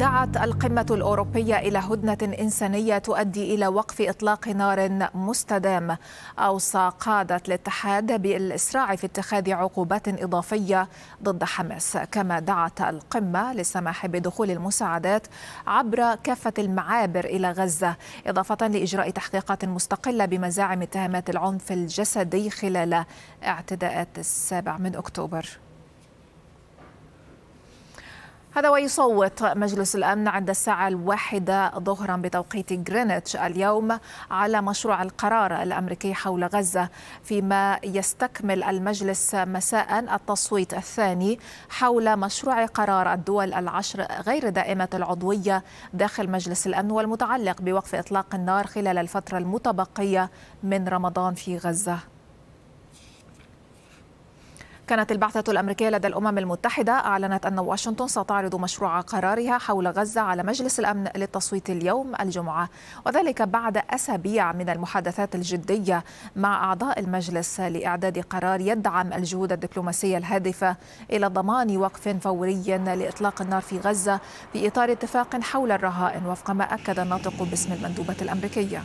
دعت القمة الأوروبية إلى هدنة إنسانية تؤدي إلى وقف إطلاق نار مستدام أوصى قادة الاتحاد بالإسراع في اتخاذ عقوبات إضافية ضد حماس كما دعت القمة للسماح بدخول المساعدات عبر كافة المعابر إلى غزة إضافة لإجراء تحقيقات مستقلة بمزاعم اتهامات العنف الجسدي خلال اعتداءات السابع من أكتوبر هذا ويصوت مجلس الأمن عند الساعة الواحدة ظهرا بتوقيت غرينتش اليوم على مشروع القرار الأمريكي حول غزة فيما يستكمل المجلس مساء التصويت الثاني حول مشروع قرار الدول العشر غير دائمة العضوية داخل مجلس الأمن والمتعلق بوقف إطلاق النار خلال الفترة المتبقية من رمضان في غزة كانت البعثة الأمريكية لدى الأمم المتحدة أعلنت أن واشنطن ستعرض مشروع قرارها حول غزة على مجلس الأمن للتصويت اليوم الجمعة وذلك بعد أسابيع من المحادثات الجدية مع أعضاء المجلس لإعداد قرار يدعم الجهود الدبلوماسية الهادفة إلى ضمان وقف فوري لإطلاق النار في غزة في إطار اتفاق حول الرهائن وفق ما أكد الناطق باسم المندوبة الأمريكية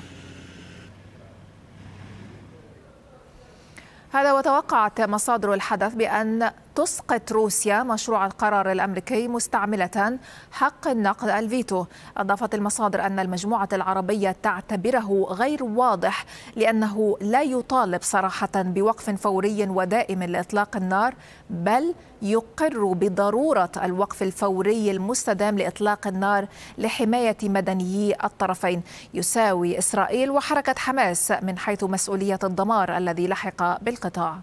هذا وتوقعت مصادر الحدث بأن تسقط روسيا مشروع القرار الأمريكي مستعملة حق النقد الفيتو أضافت المصادر أن المجموعة العربية تعتبره غير واضح لأنه لا يطالب صراحة بوقف فوري ودائم لإطلاق النار بل يقر بضرورة الوقف الفوري المستدام لإطلاق النار لحماية مدنيي الطرفين يساوي إسرائيل وحركة حماس من حيث مسؤولية الدمار الذي لحق بالقطاع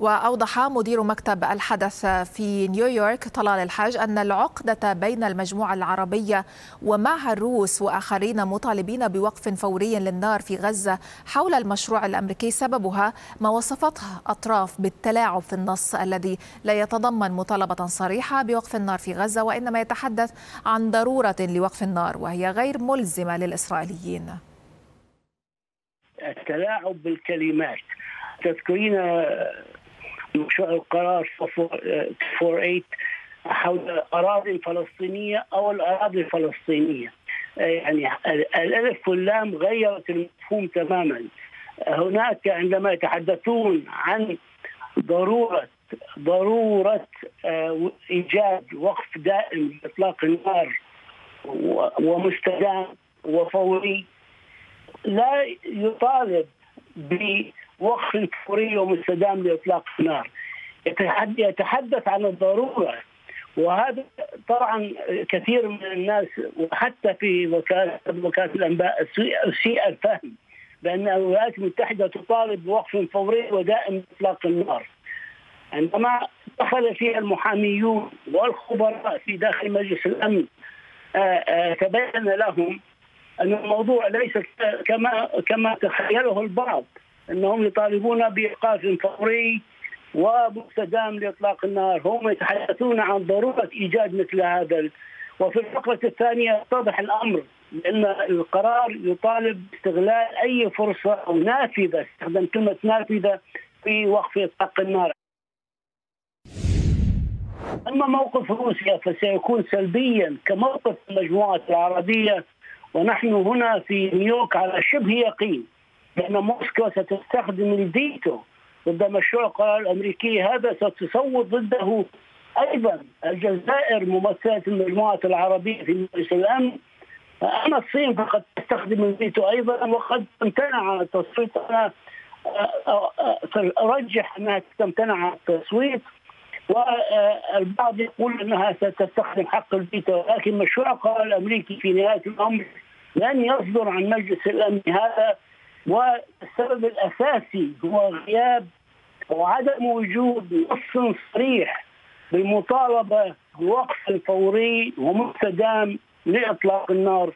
وأوضح مدير مكتب الحدث في نيويورك طلال الحاج أن العقدة بين المجموعة العربية ومعها الروس وآخرين مطالبين بوقف فوري للنار في غزة حول المشروع الأمريكي سببها ما وصفته أطراف بالتلاعب في النص الذي لا يتضمن مطالبة صريحة بوقف النار في غزة وإنما يتحدث عن ضرورة لوقف النار وهي غير ملزمة للإسرائيليين التلاعب بالكلمات تذكرين القرار 48 حول الاراضي الفلسطينيه او الاراضي الفلسطينيه يعني الالف واللام غيرت المفهوم تماما هناك عندما يتحدثون عن ضروره ضروره آه، ايجاد وقف دائم لاطلاق النار ومستدام وفوري لا يطالب وقف فوري ومستدام لاطلاق النار يتحدث عن الضروره وهذا طبعا كثير من الناس وحتى في وكاله وكاله الانباء اسيء الفهم بان الولايات المتحده تطالب بوقف فوري ودائم اطلاق النار عندما دخل فيها المحاميون والخبراء في داخل مجلس الامن آه، آه، تبين لهم ان الموضوع ليس كما كما تخيله البعض انهم يطالبون بايقاف فوري ومستدام لاطلاق النار، هم يتحدثون عن ضروره ايجاد مثل هذا وفي الفقره الثانيه اتضح الامر لان القرار يطالب استغلال اي فرصه او نافذه استخدم كلمه نافذه في وقف اطلاق النار. اما موقف روسيا فسيكون سلبيا كموقف المجموعات العربيه ونحن هنا في نيويورك على شبه يقين لأن موسكو ستستخدم الفيتو ضد مشروع القرار الأمريكي هذا ستصوت ضده أيضا الجزائر ممثلة المجموعة العربية في مجلس الأمن أما الصين فقد تستخدم الفيتو أيضا وقد امتنع التصويت أنا أرجح أنها تمتنع التصويت والبعض يقول أنها ستستخدم حق الفيتو لكن مشروع القرار الأمريكي في نهاية الأمر لن يصدر عن مجلس الأمن هذا والسبب الاساسي هو غياب وعدم وجود نص صريح بمطالبه بوقف فوري ومستدام لاطلاق النار.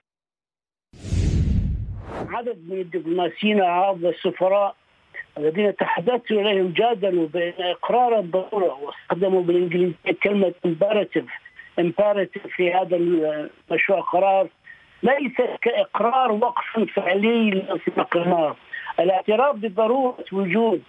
عدد من الدبلوماسيين العرب والسفراء الذين تحدثت اليهم جادلوا بان اقرار الضروره واستخدموا بالانجليزيه كلمه imperative imperative في هذا المشروع قرار ليس كإقرار وقف فعلي لانسلاق النار الاعتراف بضرورة وجود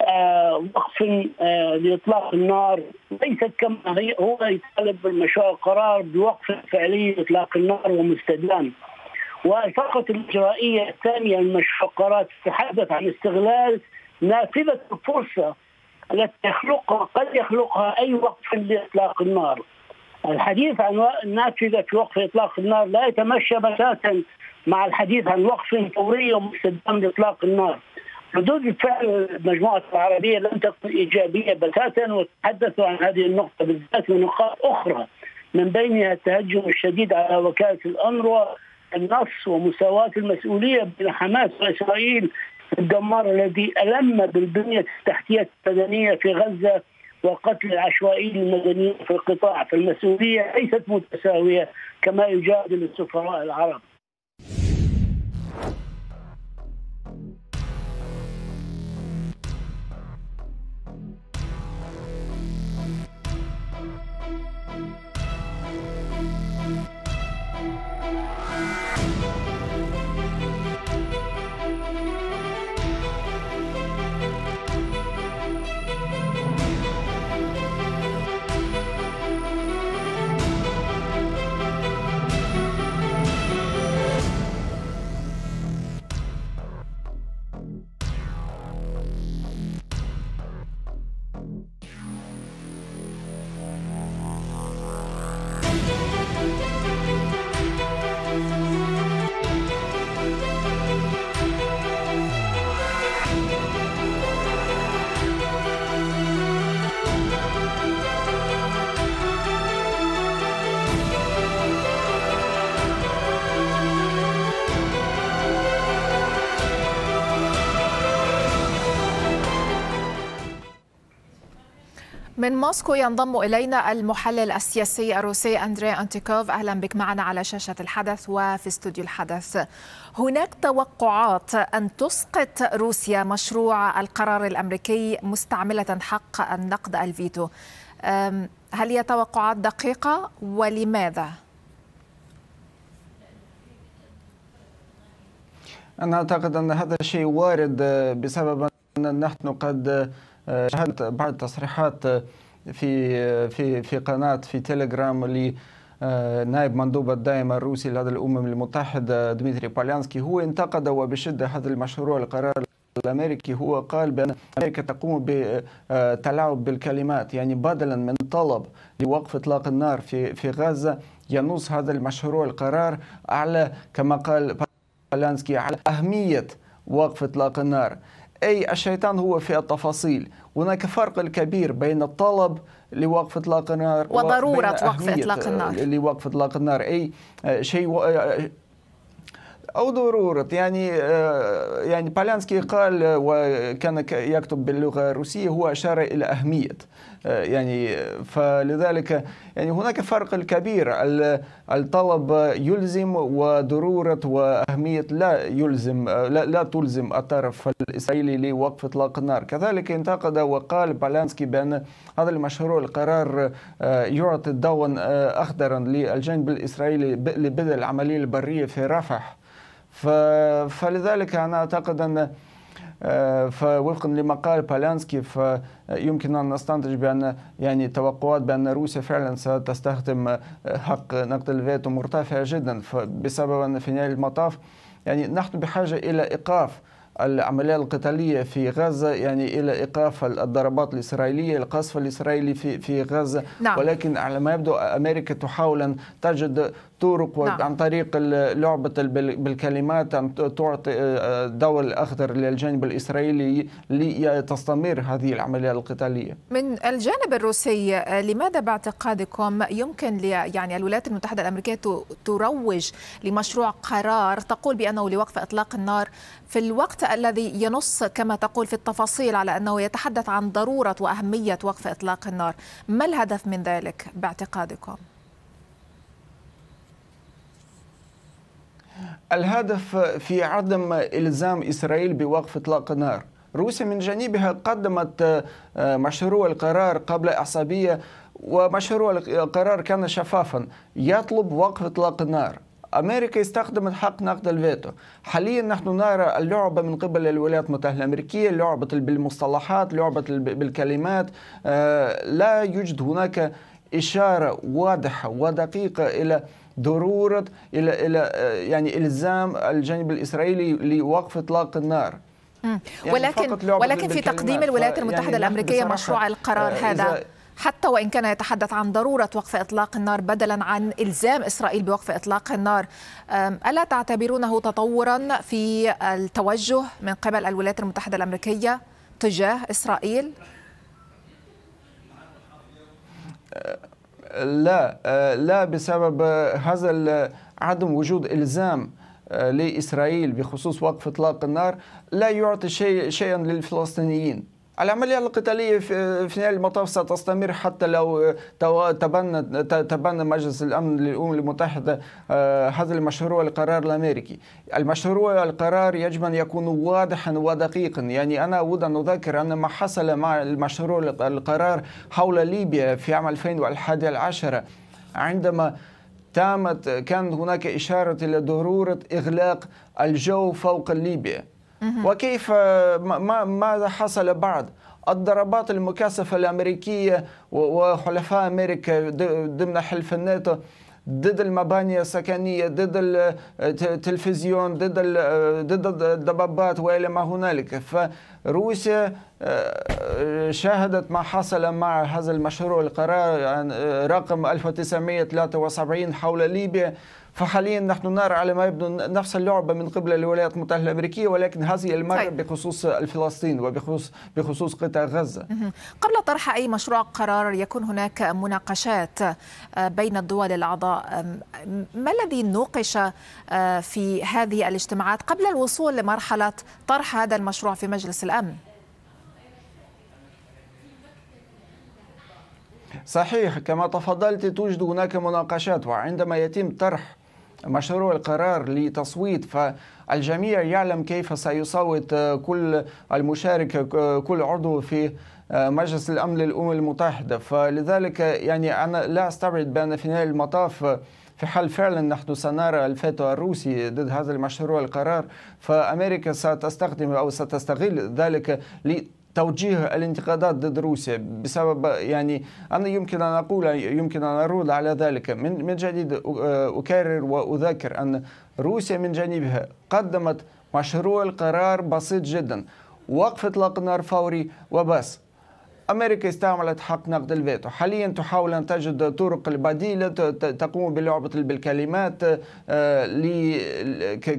آه وقف آه لإطلاق النار ليست كما هي هو يطالب المشروع قرار بوقف فعلي لإطلاق النار ومستدام والفقرة الإجرائية الثانية المشروع قرار تتحدث عن استغلال نافذة الفرصة التي يخلقها قد يخلقها أي وقف لإطلاق النار الحديث عن الناتجة في وقف إطلاق النار لا يتمشى بتاتا مع الحديث عن وقف فوري ومستدام لإطلاق النار ردود الفعل المجموعة العربية لم تكن إيجابية بتاتا وتحدثوا عن هذه النقطة بالذات ونقاط أخرى من بينها التهجم الشديد على وكالة الأنروا النص ومساواة المسؤولية بين حماس وإسرائيل الدمار الذي ألم بالبنية التحتية المدنيه في غزة وقتل العشوائي المدنيين في القطاع فالمسؤولية ليست متساوية كما يجادل السفراء العرب من موسكو ينضم إلينا المحلل السياسي الروسي أندري أنتيكوف أهلا بك معنا على شاشة الحدث وفي استوديو الحدث هناك توقعات أن تسقط روسيا مشروع القرار الأمريكي مستعملة حق النقد الفيتو هل هي توقعات دقيقة ولماذا؟ أنا أعتقد أن هذا الشيء وارد آه، بسبب أن نحن قد شاهدت بعض التصريحات في في في قناه في تيليجرام اللي آه، نائب مندوب الدائم الروسي لدى الامم المتحده ديمتري باليانسكي هو انتقد وبشده هذا المشروع القرار الامريكي هو قال بان امريكا تقوم بتلاعب آه، بالكلمات يعني بدلا من طلب لوقف اطلاق النار في في غزه ينص هذا المشروع القرار على كما قال بالانسكي على اهميه وقف اطلاق النار أي الشيطان هو في التفاصيل هناك فرق كبير بين الطلب لوقف اطلاق النار وضروره وقف اطلاق النار لوقف اطلاق النار اي شيء أو ضرورة يعني آه، يعني بولانسكي قال وكان يكتب باللغة الروسية هو أشار إلى أهمية آه، يعني فلذلك يعني هناك فرق كبير الطلب يلزم وضرورة وأهمية لا يلزم آه، لا, لا تلزم الطرف الإسرائيلي لوقف إطلاق النار كذلك انتقد وقال بالانسكي بأن هذا المشروع القرار يعطي الضوء أخضرا للجانب الإسرائيلي لبدء العملية البرية في رفح فلذلك أنا أعتقد أن آه، فوفقا لمقال بالانسكي فيمكن ان نستنتج بان يعني توقعات بان روسيا فعلا ستستخدم آه، حق نقد الفيتو مرتفعه جدا بسبب ان في نهايه المطاف يعني نحن بحاجه الى ايقاف العملية القتالية في غزة يعني إلى إيقاف الضربات الإسرائيلية القصف الإسرائيلي في في غزة نعم. ولكن على ما يبدو أمريكا تحاول أن تجد الطرق نعم. عن طريق لعبة بالكلمات أن تعطي الدور آه، آه، الأخضر للجانب الإسرائيلي لتستمر هذه العملية القتالية من الجانب الروسي آه، لماذا باعتقادكم يمكن يعني الولايات المتحدة الأمريكية تروج لمشروع قرار تقول بأنه لوقف إطلاق النار في الوقت الذي ينص كما تقول في التفاصيل على أنه يتحدث عن ضرورة وأهمية وقف إطلاق النار ما الهدف من ذلك باعتقادكم؟ الهدف في عدم إلزام إسرائيل بوقف إطلاق النار روسيا من جانبها قدمت آه، مشروع القرار قبل أعصابية ومشروع القرار كان شفافا يطلب وقف إطلاق النار أمريكا استخدمت حق نقد الفيتو حاليا نحن نرى اللعبة من قبل الولايات المتحدة الأمريكية لعبة بالمصطلحات لعبة بالكلمات آه، لا يوجد هناك إشارة واضحة ودقيقة إلى ضروره الى الى آه، يعني الزام الجانب الاسرائيلي لوقف اطلاق النار يعني ولكن ولكن في تقديم الولايات المتحده يعني الامريكيه مشروع آه، القرار هذا حتى وان كان يتحدث عن ضروره وقف اطلاق النار بدلا عن الزام اسرائيل بوقف اطلاق النار الا تعتبرونه تطورا في التوجه من قبل الولايات المتحده الامريكيه تجاه اسرائيل لا آه، لا بسبب آه، هذا عدم وجود الزام آه، لاسرائيل بخصوص وقف اطلاق النار لا يعطي شيء شيئا للفلسطينيين العملية القتالية في نهاية المطاف ستستمر حتى لو تبنى تبنى مجلس الأمن للأمم المتحدة آه، هذا المشروع القرار الأمريكي. المشروع القرار يجب أن يكون واضحا ودقيقا، يعني أنا أود أن أذكر أن ما حصل مع المشروع القرار حول ليبيا في عام 2011 عندما تامت كان هناك إشارة إلى ضرورة إغلاق الجو فوق ليبيا. وكيف آه، ما ماذا حصل بعد الضربات المكثفة الأمريكية وحلفاء أمريكا ضمن حلف الناتو ضد المباني السكنية ضد التلفزيون آه، ضد آه، ضد الضبابات وإلى ما هنالك فروسيا آه، آه، شاهدت ما حصل مع هذا المشروع القرار آه، رقم 1973 حول ليبيا فحاليا نحن نرى على ما يبدو نفس اللعبة من قبل الولايات المتحدة الأمريكية ولكن هذه المرة طيب. بخصوص فلسطين وبخصوص بخصوص قطاع غزة قبل طرح أي مشروع قرار يكون هناك مناقشات بين الدول الأعضاء ما الذي نوقش في هذه الاجتماعات قبل الوصول لمرحلة طرح هذا المشروع في مجلس الأمن؟ صحيح كما تفضلت توجد هناك مناقشات وعندما يتم طرح مشروع القرار لتصويت فالجميع يعلم كيف سيصوت آه، كل المشارك آه، كل عضو في آه، مجلس الامن للامم المتحده فلذلك يعني انا لا استبعد بان في نهايه المطاف في حال فعلا نحن سنرى الفيتو الروسي ضد هذا المشروع القرار فامريكا ستستخدم او ستستغل ذلك توجيه الانتقادات ضد روسيا بسبب يعني أنا يمكن أن أقول يمكن أن أرد على ذلك من من جديد أكرر وأذكر أن روسيا من جانبها قدمت مشروع القرار بسيط جدا وقف اطلاق النار فوري وبس امريكا استعملت حق نقد الفيتو حاليا تحاول ان تجد طرق البديله تقوم بلعبه بالكلمات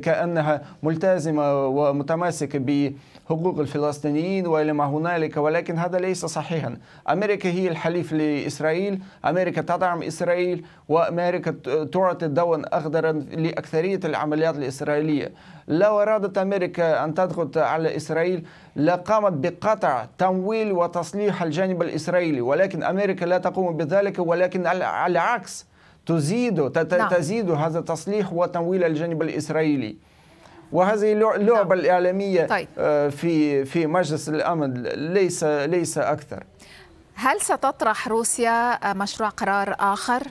كانها ملتزمه ومتماسكه ب حقوق الفلسطينيين والى ما هنالك ولكن هذا ليس صحيحا امريكا هي الحليف لاسرائيل امريكا تدعم اسرائيل وامريكا تعطي الدواء اخضرا لاكثريه العمليات الاسرائيليه لو ارادت امريكا ان تضغط على اسرائيل لقامت بقطع تمويل وتصليح الجانب الاسرائيلي ولكن امريكا لا تقوم بذلك ولكن على العكس تزيد نعم. تزيد هذا التصليح وتمويل الجانب الاسرائيلي وهذه اللعبه نعم. الاعلاميه طيب. آه، في في مجلس الامن ليس ليس اكثر هل ستطرح روسيا آه، مشروع قرار اخر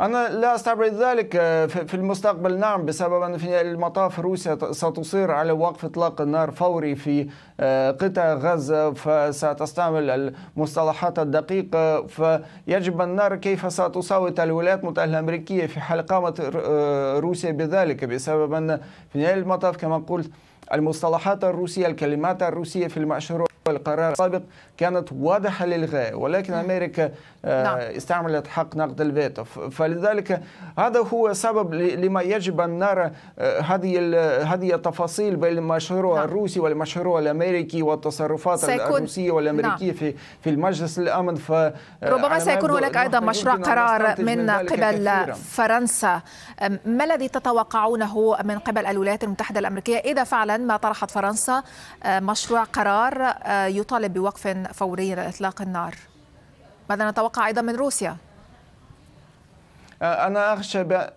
أنا لا أستبعد ذلك آه، في المستقبل نعم بسبب أن في المطاف روسيا ستصير على وقف إطلاق النار فوري في آه، قطاع غزة فستستعمل المصطلحات الدقيقة فيجب أن نرى كيف ستصوت الولايات المتحدة الأمريكية في حال قامت آه، روسيا بذلك بسبب أن في المطاف كما قلت المصطلحات الروسية الكلمات الروسية في المشروع والقرار السابق كانت واضحة للغاية ولكن أمريكا آه، نعم. استعملت حق نقد الفيتو فلذلك هذا هو سبب لما يجب أن نرى آه، هذه هذه التفاصيل بين المشروع نعم. الروسي والمشروع الأمريكي والتصرفات سيكون... الروسية والأمريكية نعم. في في المجلس الأمن ف آه، ربما سيكون هناك أيضا مشروع قرار من, من قبل كثيراً. فرنسا ما الذي تتوقعونه من قبل الولايات المتحدة الأمريكية إذا فعلت ما طرحت فرنسا آه، مشروع قرار آه، يطالب بوقف فوري لإطلاق النار ماذا نتوقع أيضا من روسيا؟ آه، أنا أخشى ب...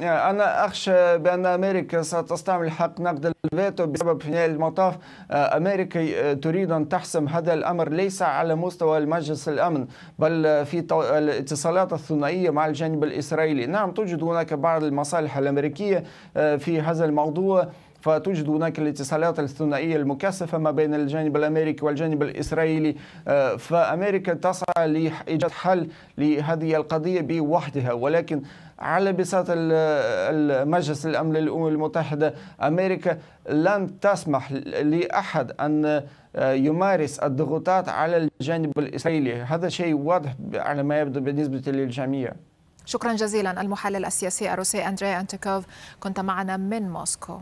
أنا أخشى بأن أمريكا ستستعمل حق نقد الفيتو بسبب في نهاية المطاف أمريكا تريد أن تحسم هذا الأمر ليس على مستوى المجلس الأمن بل في الاتصالات الثنائية مع الجانب الإسرائيلي نعم توجد هناك بعض المصالح الأمريكية في هذا الموضوع فتوجد هناك الاتصالات الثنائية المكثفة ما بين الجانب الأمريكي والجانب الإسرائيلي آه، فأمريكا تسعى لإيجاد حل لهذه القضية بوحدها ولكن على بساط المجلس الأمن للأمم المتحدة أمريكا لن تسمح لأحد أن آه، يمارس الضغوطات على الجانب الإسرائيلي هذا شيء واضح على ما يبدو بالنسبة للجميع شكرا جزيلا المحلل السياسي الروسي اندريا أنتيكوف كنت معنا من موسكو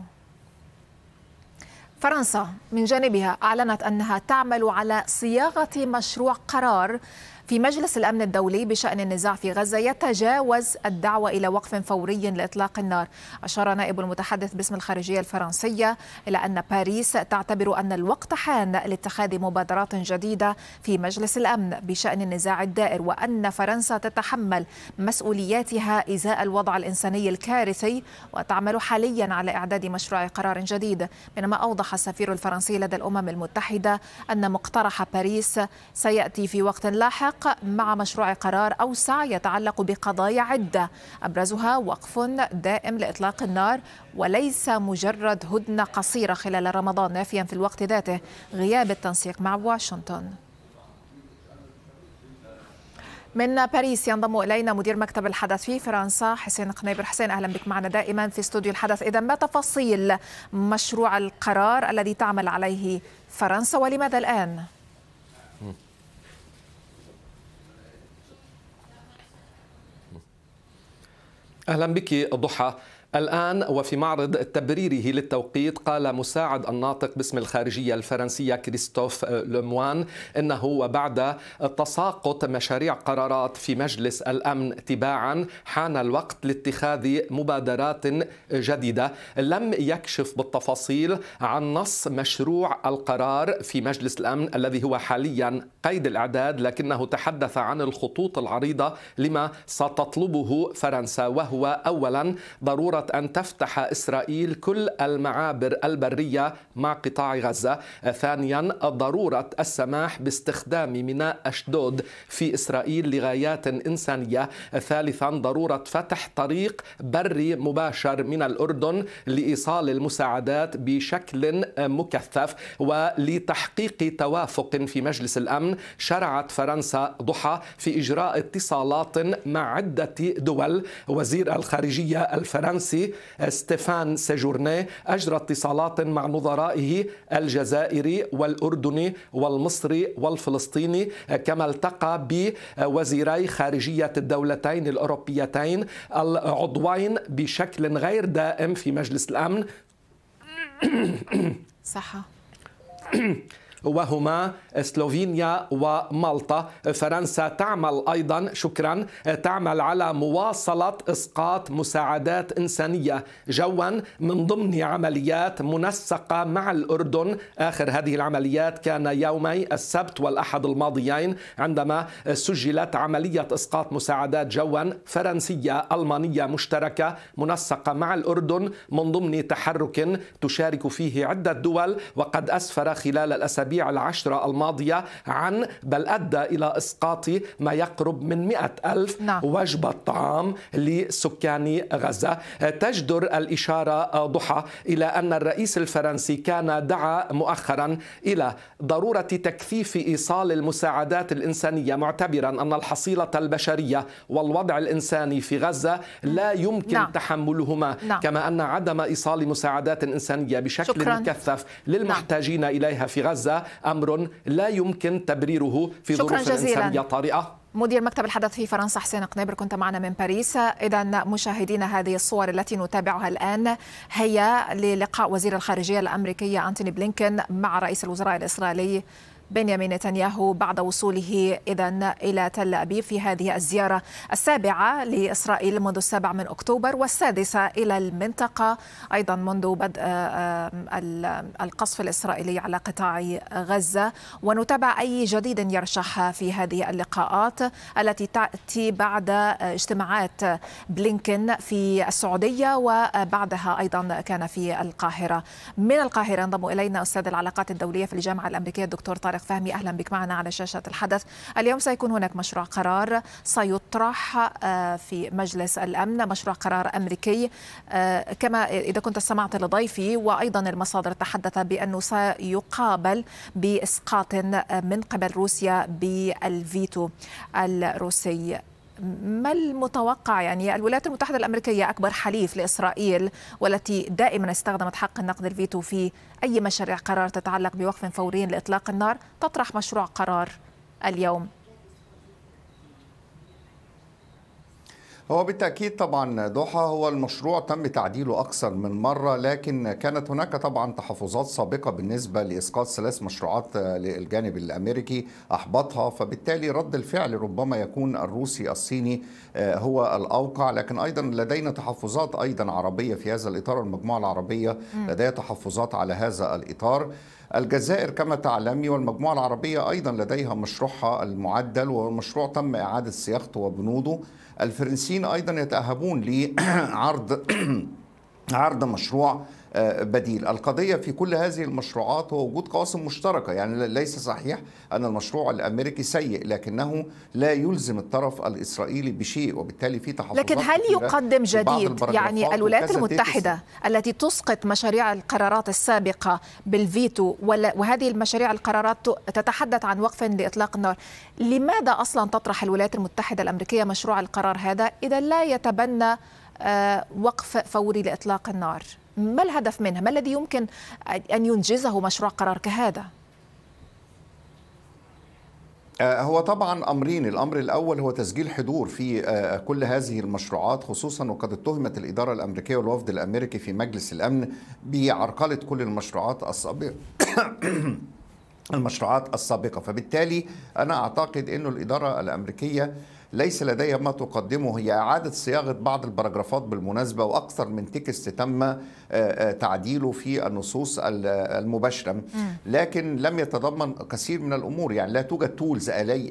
فرنسا من جانبها أعلنت أنها تعمل على صياغة مشروع قرار في مجلس الأمن الدولي بشأن النزاع في غزة يتجاوز الدعوة إلى وقف فوري لإطلاق النار أشار نائب المتحدث باسم الخارجية الفرنسية إلى أن باريس تعتبر أن الوقت حان لاتخاذ مبادرات جديدة في مجلس الأمن بشأن النزاع الدائر وأن فرنسا تتحمل مسؤولياتها إزاء الوضع الإنساني الكارثي وتعمل حاليا على إعداد مشروع قرار جديد بينما أوضح السفير الفرنسي لدى الأمم المتحدة أن مقترح باريس سيأتي في وقت لاحق تتعلق مع مشروع قرار أوسع يتعلق بقضايا عدة أبرزها وقف دائم لإطلاق النار وليس مجرد هدنة قصيرة خلال رمضان نافيا في الوقت ذاته غياب التنسيق مع واشنطن من باريس ينضم الينا مدير مكتب الحدث في فرنسا حسين قنيبر حسين اهلا بك معنا دائما في استوديو الحدث اذا ما تفاصيل مشروع القرار الذي تعمل عليه فرنسا ولماذا الان؟ اهلا بك ضحى الآن وفي معرض تبريره للتوقيت قال مساعد الناطق باسم الخارجية الفرنسية كريستوف لوموان إنه وبعد تساقط مشاريع قرارات في مجلس الأمن تباعا حان الوقت لاتخاذ مبادرات جديدة لم يكشف بالتفاصيل عن نص مشروع القرار في مجلس الأمن الذي هو حاليا قيد الإعداد لكنه تحدث عن الخطوط العريضة لما ستطلبه فرنسا وهو أولا ضرورة قررت أن تفتح إسرائيل كل المعابر البرية مع قطاع غزة ثانيا ضرورة السماح باستخدام ميناء أشدود في إسرائيل لغايات إنسانية ثالثا ضرورة فتح طريق بري مباشر من الأردن لإيصال المساعدات بشكل مكثف ولتحقيق توافق في مجلس الأمن شرعت فرنسا ضحى في إجراء اتصالات مع عدة دول وزير الخارجية الفرنسي الفرنسي ستيفان سيجورني أجرى اتصالات مع نظرائه الجزائري والأردني والمصري والفلسطيني كما التقى بوزيري خارجية الدولتين الأوروبيتين العضوين بشكل غير دائم في مجلس الأمن صحة وهما سلوفينيا ومالطا فرنسا تعمل أيضا شكرا تعمل على مواصلة إسقاط مساعدات إنسانية جوا من ضمن عمليات منسقة مع الأردن آخر هذه العمليات كان يومي السبت والأحد الماضيين عندما سجلت عملية إسقاط مساعدات جوا فرنسية ألمانية مشتركة منسقة مع الأردن من ضمن تحرك تشارك فيه عدة دول وقد أسفر خلال الأسابيع الأسابيع العشرة الماضية عن بل أدى إلى إسقاط ما يقرب من مئة ألف نعم. وجبة طعام لسكان غزة تجدر الإشارة ضحى إلى أن الرئيس الفرنسي كان دعا مؤخرا إلى ضرورة تكثيف إيصال المساعدات الإنسانية معتبرا أن الحصيلة البشرية والوضع الإنساني في غزة لا يمكن نعم. تحملهما نعم. كما أن عدم إيصال مساعدات إنسانية بشكل شكرا. مكثف نعم. للمحتاجين نعم. إليها في غزة امر لا يمكن تبريره في ظروف انسانيه طارئه مدير مكتب الحدث في فرنسا حسين قنيبر كنت معنا من باريس اذا مشاهدينا هذه الصور التي نتابعها الان هي للقاء وزير الخارجيه الامريكيه انتوني بلينكن مع رئيس الوزراء الاسرائيلي بنيامين نتنياهو بعد وصوله إذا إلى تل أبيب في هذه الزيارة السابعة لإسرائيل منذ السابع من أكتوبر والسادسة إلى المنطقة أيضا منذ بدء القصف الإسرائيلي على قطاع غزة ونتابع أي جديد يرشح في هذه اللقاءات التي تأتي بعد آه، اجتماعات بلينكن في السعودية وبعدها أيضا كان في القاهرة من القاهرة ينضم إلينا أستاذ العلاقات الدولية في الجامعة الأمريكية الدكتور طارق طارق فهمي أهلا بك معنا على شاشة الحدث اليوم سيكون هناك مشروع قرار سيطرح آه، في مجلس الأمن مشروع قرار أمريكي آه، كما إذا كنت استمعت لضيفي وأيضا المصادر تحدث بأنه سيقابل بإسقاط آه، من قبل روسيا بالفيتو الروسي ما المتوقع يعني الولايات المتحدة الأمريكية أكبر حليف لإسرائيل والتي دائما استخدمت حق النقد الفيتو في أي مشاريع قرار تتعلق بوقف فوري لإطلاق النار تطرح مشروع قرار اليوم هو بالتأكيد طبعا ضحى هو المشروع تم تعديله أكثر من مرة لكن كانت هناك طبعا تحفظات سابقة بالنسبة لإسقاط ثلاث مشروعات للجانب الأمريكي أحبطها فبالتالي رد الفعل ربما يكون الروسي الصيني آه، هو الأوقع لكن أيضا لدينا تحفظات أيضا عربية في هذا الإطار المجموعة العربية لديها تحفظات على هذا الإطار الجزائر كما تعلمي والمجموعة العربية أيضا لديها مشروعها المعدل والمشروع تم إعادة صياغته وبنوده الفرنسيين أيضا يتأهبون لعرض عرض مشروع بديل القضية في كل هذه المشروعات هو وجود قواسم مشتركة يعني ليس صحيح أن المشروع الأمريكي سيء لكنه لا يلزم الطرف الإسرائيلي بشيء وبالتالي في تحفظات لكن هل يقدم جديد يعني الولايات المتحدة التي تسقط مشاريع القرارات السابقة بالفيتو وهذه المشاريع القرارات تتحدث عن وقف لإطلاق النار لماذا أصلا تطرح الولايات المتحدة الأمريكية مشروع القرار هذا إذا لا يتبنى آه، وقف فوري لإطلاق النار ما الهدف منها ما الذي يمكن أن ينجزه مشروع قرار كهذا آه، هو طبعا امرين الامر الاول هو تسجيل حضور في آه، كل هذه المشروعات خصوصا وقد اتهمت الاداره الامريكيه والوفد الامريكي في مجلس الامن بعرقله كل المشروعات السابقه المشروعات السابقه فبالتالي انا اعتقد انه الاداره الامريكيه ليس لدي ما تقدمه هي إعادة صياغة بعض البراجرافات بالمناسبة وأكثر من تكست تم آه، آه، تعديله في النصوص المباشرة لكن لم يتضمن كثير من الأمور يعني لا توجد تولز آلي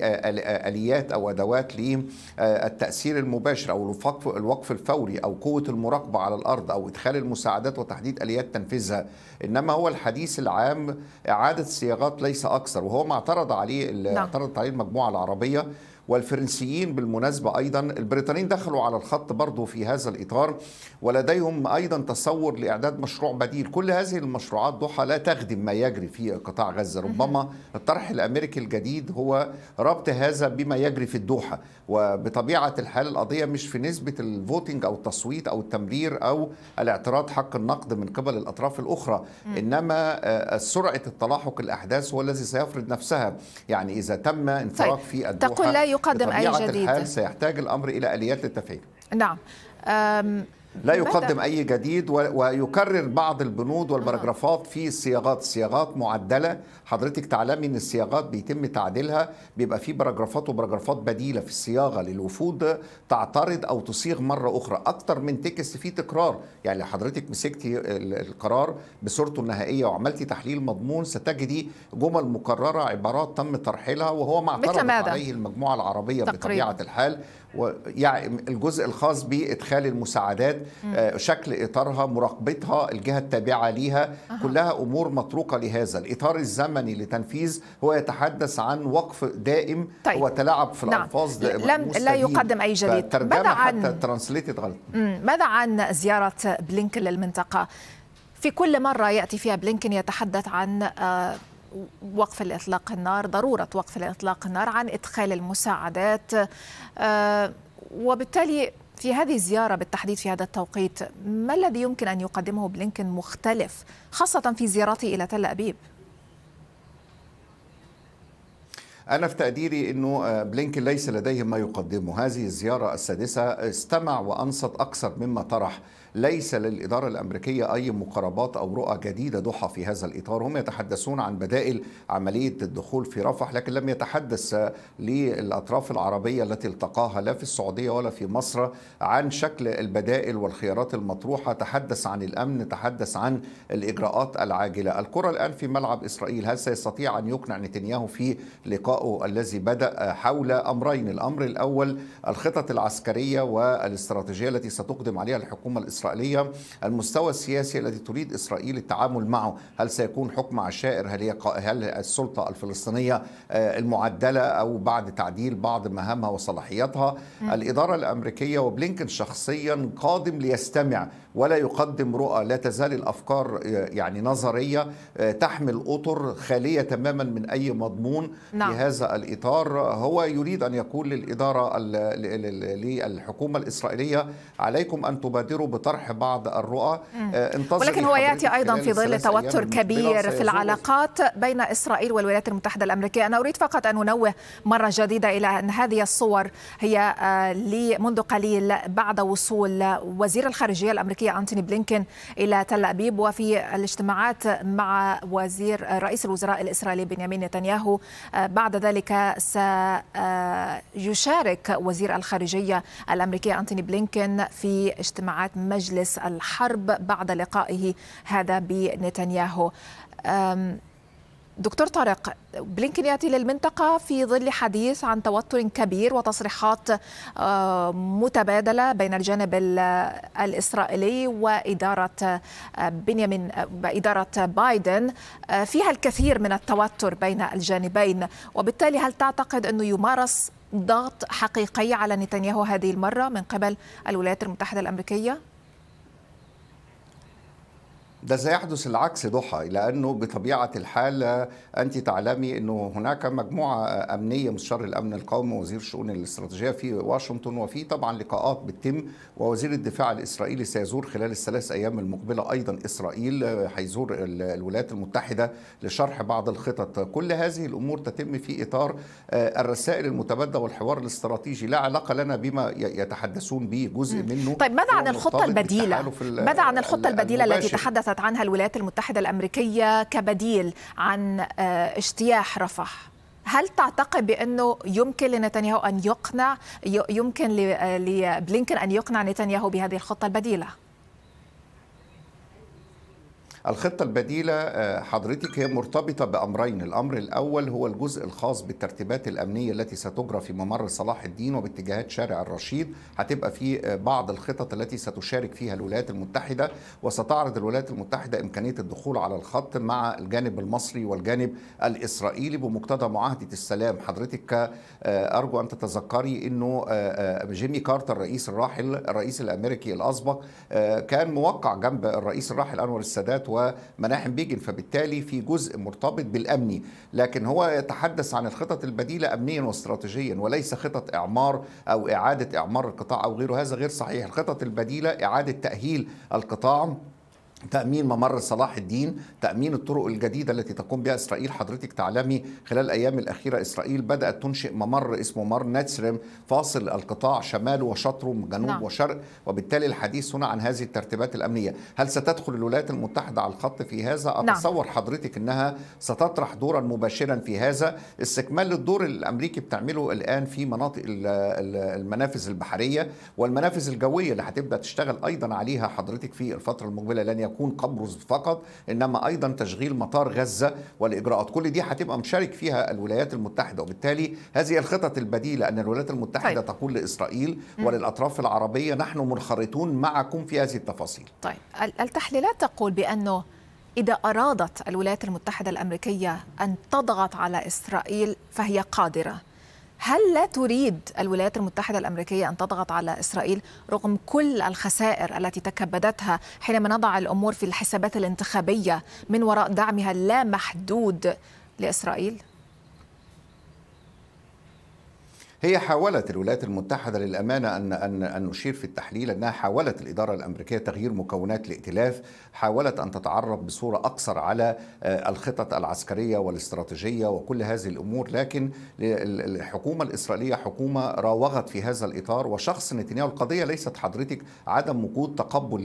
آليات أو أدوات للتأثير المباشر أو الوقف الفوري أو قوة المراقبة على الأرض أو إدخال المساعدات وتحديد آليات تنفيذها إنما هو الحديث العام إعادة صياغات ليس أكثر وهو ما اعترض عليه نعم. اعترضت عليه المجموعة العربية والفرنسيين بالمناسبة أيضا البريطانيين دخلوا على الخط برضه في هذا الإطار ولديهم أيضا تصور لإعداد مشروع بديل كل هذه المشروعات ضحى لا تخدم ما يجري في قطاع غزة ربما الطرح الأمريكي الجديد هو ربط هذا بما يجري في الدوحة وبطبيعة الحال القضية مش في نسبة الفوتينج أو التصويت أو التمرير أو الاعتراض حق النقد من قبل الأطراف الأخرى إنما آه، سرعة التلاحق الأحداث هو الذي سيفرض نفسها يعني إذا تم انفراج طيب، في الدوحة تقول لا يقدم أي جديد الحال سيحتاج الأمر إلى آليات للتفعيل نعم لا يقدم أي جديد ويكرر بعض البنود والبراجرافات في الصياغات صياغات معدلة حضرتك تعلمي أن الصياغات بيتم تعديلها بيبقى في براجرافات وبراجرافات بديلة في الصياغة للوفود تعترض أو تصيغ مرة أخرى أكتر من تكست في تكرار يعني حضرتك مسكتي القرار بصورته النهائية وعملتي تحليل مضمون ستجدي جمل مكررة عبارات تم ترحيلها وهو ما عليه المجموعة العربية تقريبا. بطبيعة الحال يعني الجزء الخاص بادخال المساعدات آه، شكل اطارها مراقبتها الجهه التابعه ليها أه. كلها امور مطروقه لهذا الاطار الزمني لتنفيذ هو يتحدث عن وقف دائم طيب. هو تلاعب في نعم. الالفاظ لم لا يقدم اي جديد ماذا عن حتى ترانسليتد غلط ماذا عن زياره بلينكن للمنطقه في كل مره ياتي فيها بلينكن يتحدث عن آه وقف الإطلاق النار ضرورة وقف الإطلاق النار عن إدخال المساعدات آه، وبالتالي في هذه الزيارة بالتحديد في هذا التوقيت ما الذي يمكن أن يقدمه بلينكن مختلف خاصة في زيارته إلى تل أبيب؟ أنا في تقديري أنه آه، بلينكن ليس لديه ما يقدمه هذه الزيارة السادسة استمع وأنصت أكثر مما طرح ليس للإدارة الأمريكية أي مقاربات أو رؤى جديدة ضحى في هذا الإطار هم يتحدثون عن بدائل عملية الدخول في رفح لكن لم يتحدث للأطراف العربية التي التقاها لا في السعودية ولا في مصر عن شكل البدائل والخيارات المطروحة تحدث عن الأمن تحدث عن الإجراءات العاجلة الكرة الآن في ملعب إسرائيل هل سيستطيع أن يقنع نتنياهو في لقائه الذي بدأ حول أمرين الأمر الأول الخطط العسكرية والاستراتيجية التي ستقدم عليها الحكومة الإسرائيلية الإسرائيلية المستوى السياسي الذي تريد إسرائيل التعامل معه هل سيكون حكم عشائر هل, هل السلطة الفلسطينية آه، المعدلة أو بعد تعديل بعض مهامها وصلاحياتها الإدارة الأمريكية وبلينكن شخصيا قادم ليستمع ولا يقدم رؤى لا تزال الأفكار آه، يعني نظرية آه، تحمل أطر خالية تماما من أي مضمون نعم. في هذا الإطار هو يريد أن يقول للإدارة للحكومة الإسرائيلية عليكم أن تبادروا بطرح طرح بعض الرؤى آه، انتظر ولكن هو ياتي ايضا في ظل توتر كبير في العلاقات بين اسرائيل والولايات المتحده الامريكيه، انا اريد فقط ان انوه مره جديده الى ان هذه الصور هي آه، منذ قليل بعد وصول وزير الخارجيه الامريكيه انتوني بلينكن الى تل ابيب وفي الاجتماعات مع وزير آه، رئيس الوزراء الاسرائيلي بنيامين نتنياهو بعد ذلك سيشارك وزير الخارجيه الامريكيه انتوني بلينكن في اجتماعات مجلس الحرب بعد لقائه هذا بنتنياهو دكتور طارق بلينكن ياتي للمنطقه في ظل حديث عن توتر كبير وتصريحات أه، متبادله بين الجانب الاسرائيلي واداره أه، بنيامين واداره أه، بايدن فيها الكثير من التوتر بين الجانبين وبالتالي هل تعتقد انه يمارس ضغط حقيقي على نتنياهو هذه المره من قبل الولايات المتحده الامريكيه؟ ده سيحدث العكس ضحى لانه بطبيعه الحال انت تعلمي انه هناك مجموعه امنيه مستشار الامن القومي وزير الشؤون الاستراتيجيه في واشنطن وفي طبعا لقاءات بتتم ووزير الدفاع الاسرائيلي سيزور خلال الثلاث ايام المقبله ايضا اسرائيل هيزور الولايات المتحده لشرح بعض الخطط كل هذه الامور تتم في اطار آه، الرسائل المتبادله والحوار الاستراتيجي لا علاقه لنا بما يتحدثون به جزء منه طيب ماذا عن الخطه البديله ماذا عن الخطه البديله التي تحدثت أعلنت عنها الولايات المتحدة الأمريكية كبديل عن آه، اجتياح رفح هل تعتقد بأنه يمكن لنتنياهو أن يقنع يمكن آه، لبلينكن أن يقنع نتنياهو بهذه الخطة البديلة؟ الخطة البديلة آه، حضرتك هي مرتبطة بأمرين الأمر الأول هو الجزء الخاص بالترتيبات الأمنية التي ستجرى في ممر صلاح الدين وباتجاهات شارع الرشيد هتبقى في آه، بعض الخطط التي ستشارك فيها الولايات المتحدة وستعرض الولايات المتحدة إمكانية الدخول على الخط مع الجانب المصري والجانب الإسرائيلي بمقتضى معاهدة السلام حضرتك آه، أرجو أن تتذكري أنه جيمي كارتر الرئيس الراحل الرئيس الأمريكي الأسبق كان موقع جنب الرئيس الراحل أنور السادات ومناحم بيجن فبالتالي في جزء مرتبط بالأمني لكن هو يتحدث عن الخطط البديلة أمنيا واستراتيجيا وليس خطط إعمار أو إعادة إعمار القطاع أو غيره هذا غير صحيح الخطط البديلة إعادة تأهيل القطاع تأمين ممر صلاح الدين تأمين الطرق الجديدة التي تقوم بها إسرائيل حضرتك تعلمي خلال الأيام الأخيرة إسرائيل بدأت تنشئ ممر اسمه مر ناتسرم فاصل القطاع شمال وشطره جنوب نعم. وشرق وبالتالي الحديث هنا عن هذه الترتيبات الأمنية هل ستدخل الولايات المتحدة على الخط في هذا؟ نعم. أتصور نعم. حضرتك أنها ستطرح دورا مباشرا في هذا استكمال الدور الأمريكي بتعمله الآن في مناطق المنافذ البحرية والمنافذ الجوية اللي هتبدأ تشتغل أيضا عليها حضرتك في الفترة المقبلة لن يكون قبرص فقط انما ايضا تشغيل مطار غزه والاجراءات كل دي هتبقى مشارك فيها الولايات المتحده وبالتالي هذه الخطط البديله ان الولايات المتحده طيب. تقول لاسرائيل وللاطراف العربيه نحن منخرطون معكم في هذه التفاصيل طيب التحليلات تقول بانه إذا أرادت الولايات المتحدة الأمريكية أن تضغط على إسرائيل فهي قادرة هل لا تريد الولايات المتحدة الأمريكية أن تضغط على إسرائيل رغم كل الخسائر التي تكبدتها حينما نضع الأمور في الحسابات الانتخابية من وراء دعمها اللامحدود لإسرائيل؟ هي حاولت الولايات المتحدة للأمانة أن أن أن نشير في التحليل أنها حاولت الإدارة الأمريكية تغيير مكونات الائتلاف، حاولت أن تتعرف بصورة أكثر على آه، الخطط العسكرية والاستراتيجية وكل هذه الأمور، لكن الحكومة الإسرائيلية حكومة راوغت في هذا الإطار وشخص نتنياهو القضية ليست حضرتك عدم وجود تقبل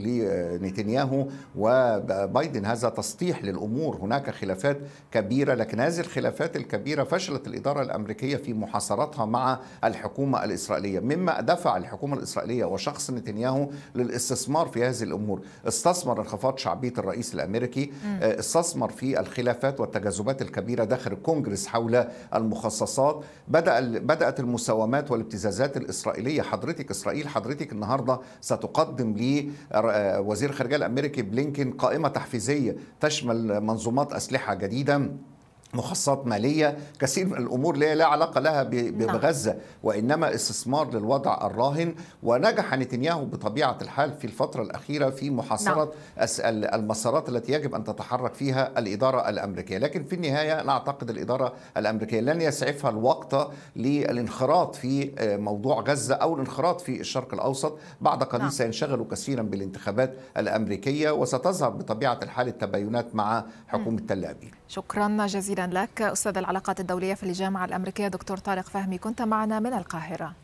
لنتنياهو آه، وبايدن هذا تسطيح للأمور، هناك خلافات كبيرة لكن هذه الخلافات الكبيرة فشلت الإدارة الأمريكية في محاصرتها مع الحكومة الإسرائيلية مما دفع الحكومة الإسرائيلية وشخص نتنياهو للاستثمار في هذه الأمور استثمر انخفاض شعبية الرئيس الأمريكي آه، استثمر في الخلافات والتجاذبات الكبيرة داخل الكونجرس حول المخصصات بدأ بدأت المساومات والابتزازات الإسرائيلية حضرتك إسرائيل حضرتك النهاردة ستقدم لي آه، وزير الخارجية الأمريكي بلينكين قائمة تحفيزية تشمل منظومات أسلحة جديدة مخصصات مالية كثير من الأمور اللي لا علاقة لها نعم. بغزة وإنما استثمار للوضع الراهن ونجح نتنياهو بطبيعة الحال في الفترة الأخيرة في محاصرة نعم. المسارات التي يجب أن تتحرك فيها الإدارة الأمريكية لكن في النهاية أنا أعتقد الإدارة الأمريكية لن يسعفها الوقت للانخراط في آه، موضوع غزة أو الانخراط في الشرق الأوسط بعد قليل نعم. سينشغلوا كثيرا بالانتخابات الأمريكية وستظهر بطبيعة الحال التباينات مع حكومة تل أبيب شكرا جزيلا شكرا لك أستاذ العلاقات الدولية في الجامعة الأمريكية دكتور طارق فهمي كنت معنا من القاهرة